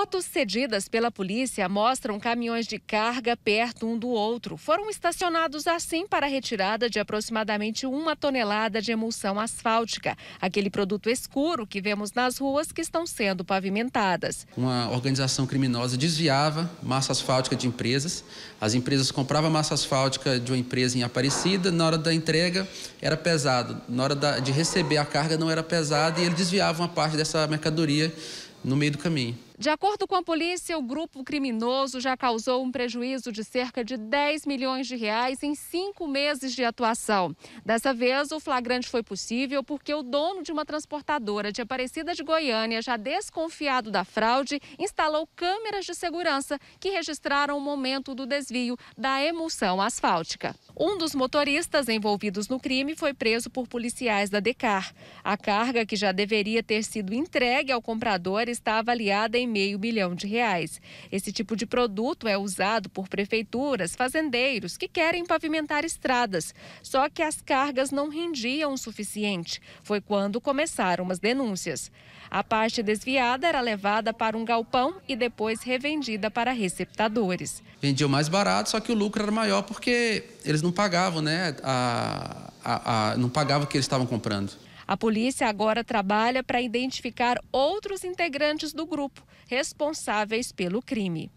Fotos cedidas pela polícia mostram caminhões de carga perto um do outro. Foram estacionados assim para a retirada de aproximadamente uma tonelada de emulsão asfáltica, aquele produto escuro que vemos nas ruas que estão sendo pavimentadas. Uma organização criminosa desviava massa asfáltica de empresas. As empresas compravam massa asfáltica de uma empresa em Aparecida, na hora da entrega era pesado, na hora de receber a carga não era pesada e ele desviava uma parte dessa mercadoria no meio do caminho. De acordo com a polícia, o grupo criminoso já causou um prejuízo de cerca de 10 milhões de reais em cinco meses de atuação. Dessa vez, o flagrante foi possível porque o dono de uma transportadora de Aparecida de Goiânia, já desconfiado da fraude, instalou câmeras de segurança que registraram o momento do desvio da emulsão asfáltica. Um dos motoristas envolvidos no crime foi preso por policiais da DECAR. A carga, que já deveria ter sido entregue ao comprador, está avaliada em meio bilhão de reais. Esse tipo de produto é usado por prefeituras, fazendeiros que querem pavimentar estradas. Só que as cargas não rendiam o suficiente. Foi quando começaram as denúncias. A parte desviada era levada para um galpão e depois revendida para receptadores. Vendiam mais barato, só que o lucro era maior porque eles não pagavam, né? A, a, a não pagavam o que eles estavam comprando. A polícia agora trabalha para identificar outros integrantes do grupo responsáveis pelo crime.